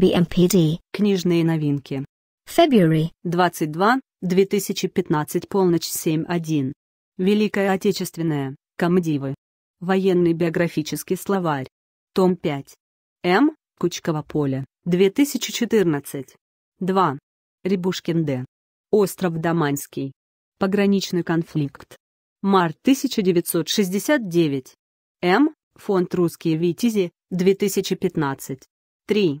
BMPD. Книжные новинки. February 22, 2015, полночь 7.1. Великая Отечественная, Комдивы. Военный биографический словарь. Том 5. М. Кучково поле. 2014. 2. Рябушкин Д. Остров Даманский. Пограничный конфликт. Март 1969. М. Фонд «Русские Витязи», 2015. 3.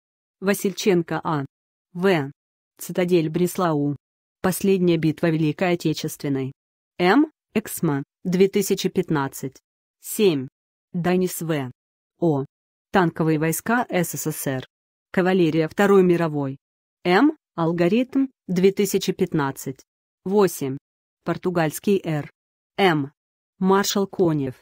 Васильченко А. В. Цитадель Бреслау. Последняя битва Великой Отечественной. М. Эксма. 2015. 7. Данис В. О. Танковые войска СССР. Кавалерия Второй мировой. М. Алгоритм. 2015. 8. Португальский Р. М. Маршал Конев.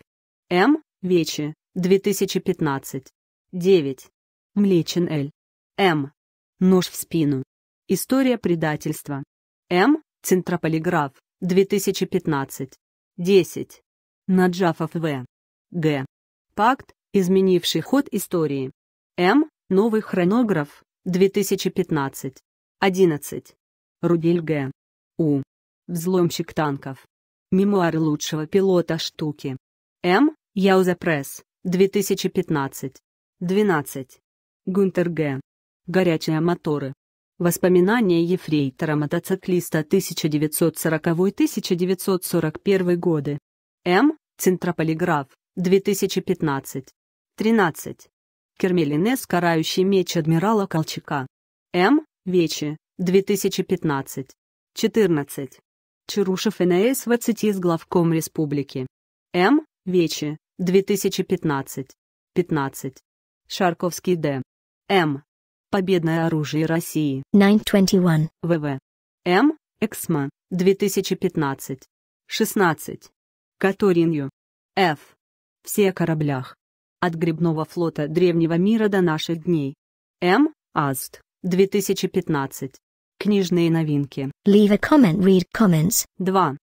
М. Вечи. 2015. 9. Млечин Л. М. Нож в спину. История предательства. М. Центрополиграф. 2015. 10. Наджафов В. Г. Пакт, изменивший ход истории. М. Новый хронограф. 2015. 11. Рудель Г. У. Взломщик танков. Мемуары лучшего пилота штуки. М. Яуза Пресс. 2015. 12. Гунтер Г горячие моторы. Воспоминания ефрейтора-мотоциклиста 1940-1941 годы. М. Центрополиграф. 2015. 13. Кермелинес «Карающий меч адмирала Колчака». М. Вечи. 2015. 14. Чарушев НС в цити с главком республики. М. Вечи. 2015. 15. Шарковский Д. М. Победное оружие России. 921. ВВ. М. Эксма. 2015. 16. Каторинью. Ф. Все кораблях. От грибного флота Древнего мира до наших дней. М. Аст. 2015. Книжные новинки. Leave a comment, read comments. 2.